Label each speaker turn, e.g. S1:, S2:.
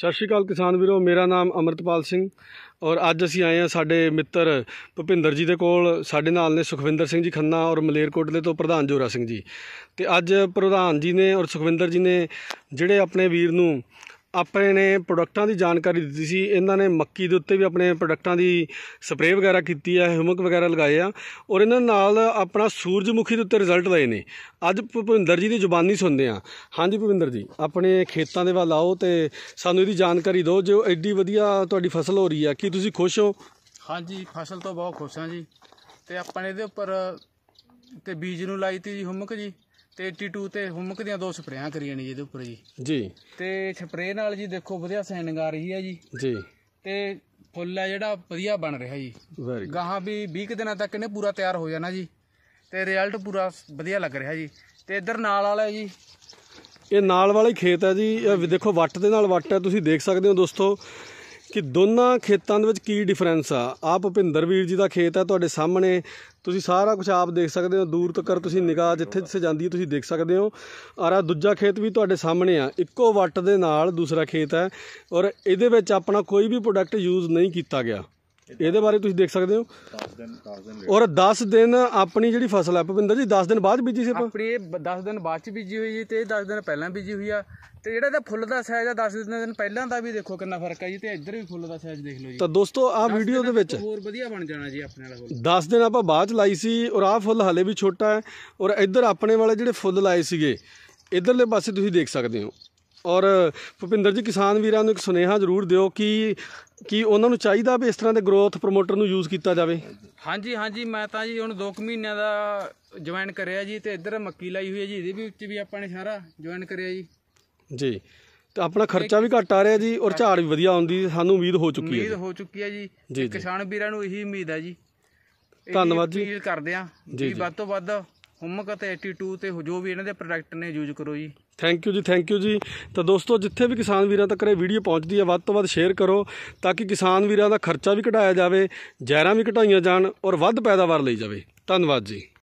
S1: ਸਤਿ ਸ਼੍ਰੀ ਅਕਾਲ ਕਿਸਾਨ ਵੀਰੋ ਮੇਰਾ ਨਾਮ ਅਮਰਤਪਾਲ ਸਿੰਘ ਔਰ ਅੱਜ ਅਸੀਂ ਆਏ ਹਾਂ ਸਾਡੇ ਮਿੱਤਰ ਭੁਪਿੰਦਰ ਜੀ ਦੇ ਕੋਲ ਸਾਡੇ ਨਾਲ ਨੇ ਸੁਖਵਿੰਦਰ ਸਿੰਘ ਜੀ ਖੰਨਾ ਔਰ ਮਲੇਰਕੋਟਲੇ ਤੋਂ ਪ੍ਰਧਾਨ ਜੋਰਾ ਸਿੰਘ ਜੀ ਤੇ ਅੱਜ ਪ੍ਰਧਾਨ ਜੀ ਨੇ ਔਰ ਸੁਖਵਿੰਦਰ ਜੀ ਨੇ ਜਿਹੜੇ ਆਪਣੇ ਵੀਰ ਨੂੰ ਆਪਣੇ ਨੇ ਪ੍ਰੋਡਕਟਾਂ ਦੀ ਜਾਣਕਾਰੀ ਦਿੱਤੀ ਸੀ ਇਹਨਾਂ ਨੇ ਮੱਕੀ ਦੇ ਉੱਤੇ ਵੀ ਆਪਣੇ ਪ੍ਰੋਡਕਟਾਂ ਦੀ ਸਪਰੇਅ ਵਗੈਰਾ ਕੀਤੀ ਹੈ ਹਿਊਮਕ ਵਗੈਰਾ ਲਗਾਏ ਆ ਔਰ ਇਹਨਾਂ ਨਾਲ ਆਪਣਾ ਸੂਰਜਮੁਖੀ ਦੇ ਉੱਤੇ ਰਿਜ਼ਲਟ ਲਏ ਨੇ ਅੱਜ ਭੁਪਿੰਦਰ ਜੀ ਦੀ ਜ਼ੁਬਾਨੀ ਸੁਣਦੇ ਆ ਹਾਂਜੀ ਭੁਪਿੰਦਰ ਜੀ ਆਪਣੇ ਖੇਤਾਂ ਦੇ ਵੱਲ ਆਓ ਤੇ ਸਾਨੂੰ ਇਹਦੀ ਜਾਣਕਾਰੀ ਦਿਓ ਜੋ ਐਡੀ ਵਧੀਆ ਤੁਹਾਡੀ ਫਸਲ ਹੋ ਰਹੀ ਆ ਕੀ ਤੁਸੀਂ ਖੁਸ਼ ਹੋ
S2: ਹਾਂਜੀ ਫਸਲ ਤੋਂ ਬਹੁਤ ਖੁਸ਼ ਹਾਂ ਜੀ ਤੇ ਆਪਾਂ ਇਹਦੇ ਉੱਪਰ ਤੇ ਬੀਜ ਨੂੰ ਲਾਈ ਤੀ ਜੀ ਹਿਊਮਕ ਜੀ ਤੇ 82 ਤੇ ਹੁਮਕ ਦੀਆਂ ਦੋ ਸਪਰੇਆਂ ਕਰੀਆਂ ਨੇ ਜਿਹਦੇ ਉੱਪਰ ਜੀ ਜੀ ਤੇ ਸਪਰੇ ਨਾਲ ਜੀ ਦੇਖੋ ਵਧੀਆ ਸੈਨਿੰਗ ਆ ਰਹੀ ਹੈ ਜੀ ਜੀ ਤੇ ਫੁੱਲ ਹੈ ਜਿਹੜਾ ਵਧੀਆ ਬਣ
S1: ਰਿਹਾ ਜੀ ਵੈਰੀ
S2: ਗਾਹਾਂ ਵੀ 20 ਦਿਨਾਂ ਤੱਕ ਇਹਨੇ ਪੂਰਾ ਤਿਆਰ ਹੋ ਜਾਣਾ ਜੀ ਤੇ ਰਿਜ਼ਲਟ ਪੂਰਾ ਵਧੀਆ ਲੱਗ ਰਿਹਾ ਜੀ ਤੇ ਇਧਰ ਨਾਲ ਵਾਲਾ ਜੀ
S1: ਇਹ ਨਾਲ ਵਾਲਾ ਹੀ ਖੇਤ ਹੈ ਜੀ ਇਹ ਦੇਖੋ ਵੱਟ ਦੇ ਨਾਲ ਵੱਟ ਹੈ ਤੁਸੀਂ ਦੇਖ ਸਕਦੇ ਹੋ ਦੋਸਤੋ ਕਿ ਦੋਨਾਂ ਖੇਤਾਂ ਦੇ ਵਿੱਚ ਕੀ ਡਿਫਰੈਂਸ ਆ ਆ ਭੁਪਿੰਦਰ ਵੀਰ ਜੀ ਦਾ ਖੇਤ ਆ ਤੁਹਾਡੇ ਸਾਹਮਣੇ ਤੁਸੀਂ ਸਾਰਾ ਕੁਝ ਆਪ ਦੇਖ ਸਕਦੇ ਹੋ ਦੂਰ ਤੱਕ ਤੁਸੀਂ ਨਿਗਾਹ ਜਿੱਥੇ ਜਿੱਥੇ ਜਾਂਦੀ ਹੈ ਤੁਸੀਂ ਦੇਖ ਸਕਦੇ ਹੋ ਔਰ ਆ ਦੂਜਾ ਖੇਤ ਵੀ ਤੁਹਾਡੇ ਸਾਹਮਣੇ ਆ ਇੱਕੋ ਵੱਟ ਦੇ ਨਾਲ ਦੂਸਰਾ ਖੇਤ ਹੈ ਔਰ ਇਹਦੇ ਵਿੱਚ ਆਪਣਾ ਕੋਈ ਵੀ ਪ੍ਰੋਡਕਟ ਯੂਜ਼ ਨਹੀਂ ਕੀਤਾ ਗਿਆ ਇਹਦੇ ਬਾਰੇ ਤੁਸੀਂ ਦੇਖ ਸਕਦੇ ਹੋ 10 ਦਿਨ 10 ਦਿਨ ਔਰ 10 ਦਿਨ ਆਪਣੀ ਜਿਹੜੀ ਫਸਲ ਹੈ ਭਵਿੰਦਰ ਜੀ 10 ਦਿਨ ਬਾਅਦ ਬੀਜੀ ਸੀ ਆਪਣੀ
S2: ਇਹ 10 ਦਿਨ ਬਾਅਦ ਚ ਬੀਜੀ ਹੋਈ ਜੀ ਤੇ 10 ਦਿਨ ਪਹਿਲਾਂ ਬੀਜੀ ਹੋਈ ਆ ਤੇ ਜਿਹੜਾ ਇਹਦਾ ਫੁੱਲ ਦਾ ਸਾਈਜ਼ ਆ 10 ਦਿਨ ਪਹਿਲਾਂ ਦਾ ਵੀ ਦੇਖੋ ਕਿੰਨਾ ਫਰਕ ਆ ਜੀ ਤੇ ਇੱਧਰ ਵੀ ਫੁੱਲ ਦਾ ਸਾਈਜ਼ ਦੇਖ ਲਓ ਜੀ ਤਾਂ ਦੋਸਤੋ ਆਹ ਵੀਡੀਓ ਦੇ ਵਿੱਚ ਹੋਰ ਵਧੀਆ ਬਣ ਜਾਣਾ ਜੀ ਆਪਣੇ ਵਾਲਾ ਫੁੱਲ
S1: 10 ਦਿਨ ਆਪਾਂ ਬਾਅਦ ਚ ਲਾਈ ਸੀ ਔਰ ਆ ਫੁੱਲ ਹਲੇ ਵੀ ਛੋਟਾ ਹੈ ਔਰ ਇੱਧਰ ਆਪਣੇ ਵਾਲੇ ਜਿਹੜੇ ਫੁੱਲ ਲਾਏ ਸੀਗੇ ਇਧਰਲੇ ਪਾਸੇ ਤੁਸੀਂ ਦੇਖ ਸਕਦੇ ਹੋ ਔਰ ਭੁਪਿੰਦਰ ਜੀ ਕਿਸਾਨ ਵੀਰਾਂ ਨੂੰ ਇੱਕ ਸੁਨੇਹਾ ਜ਼ਰੂਰ ਦਿਓ ਕਿ ਕੀ ਉਹਨਾਂ ਨੂੰ ਚਾਹੀਦਾ ਵੀ ਇਸ ਤਰ੍ਹਾਂ ਦੇ ਗਰੋਥ ਪ੍ਰੋਮੋਟਰ ਨੂੰ ਯੂਜ਼ ਕੀਤਾ ਜਾਵੇ
S2: ਹਾਂਜੀ ਹਾਂਜੀ ਮੈਂ ਤਾਂ ਜੀ ਹੁਣ 2 ਮਹੀਨਿਆਂ ਦਾ ਜੁਆਇਨ ਕਰਿਆ ਜੀ ਤੇ ਇੱਧਰ ਮੱਕੀ ਲਾਈ ਹੋਈ ਹੈ ਜੀ ਇਹਦੇ ਵੀ ਉੱਚ ਵੀ ਆਪਾਂ ਨੇ ਸਾਰਾ ਜੁਆਇਨ ਕਰਿਆ ਜੀ
S1: ਜੀ ਤੇ ਆਪਣਾ ਖਰਚਾ ਵੀ ਘਟ ਆ ਰਿਹਾ ਜੀ ਔਰ ਝਾੜ ਵੀ ਵਧੀਆ ਆਉਂਦੀ ਸਾਨੂੰ ਉਮੀਦ ਹੋ ਚੁੱਕੀ ਹੈ ਉਮੀਦ
S2: ਹੋ ਚੁੱਕੀ ਹੈ ਜੀ ਕਿਸਾਨ ਵੀਰਾਂ ਨੂੰ ਇਹੀ ਉਮੀਦ ਹੈ ਜੀ ਧੰਨਵਾਦ ਜੀ ਕਰਦੇ ਆ ਜੀ ਵੱਧ ਤੋਂ ਵੱਧ ਹੁਮਕ ਅਤੇ 82 ਤੇ ਜੋ ਵੀ ਇਹਨਾਂ ਦੇ ਪ੍ਰੋਡਕਟ ਨੇ ਯੂਜ਼ ਕਰੋ ਜੀ
S1: ਥੈਂਕ ਯੂ ਜੀ ਥੈਂਕ ਯੂ ਜੀ ਤਾਂ ਦੋਸਤੋ ਜਿੱਥੇ ਵੀ ਕਿਸਾਨ ਵੀਰਾਂ ਤੱਕ ਇਹ ਵੀਡੀਓ ਪਹੁੰਚਦੀ ਹੈ ਵੱਧ ਤੋਂ ਵੱਧ ਸ਼ੇਅਰ ਕਰੋ ਤਾਂ ਕਿ ਕਿਸਾਨ ਵੀਰਾਂ ਦਾ ਖਰਚਾ ਵੀ ਘਟਾਇਆ ਜਾਵੇ ਜ਼ਹਿਰਾਂ ਵੀ ਘਟਾਈਆਂ ਜਾਣ ਔਰ ਵੱਧ ਪੈਦਾਵਾਰ ਲਈ ਜਾਵੇ ਧੰਨਵਾਦ ਜੀ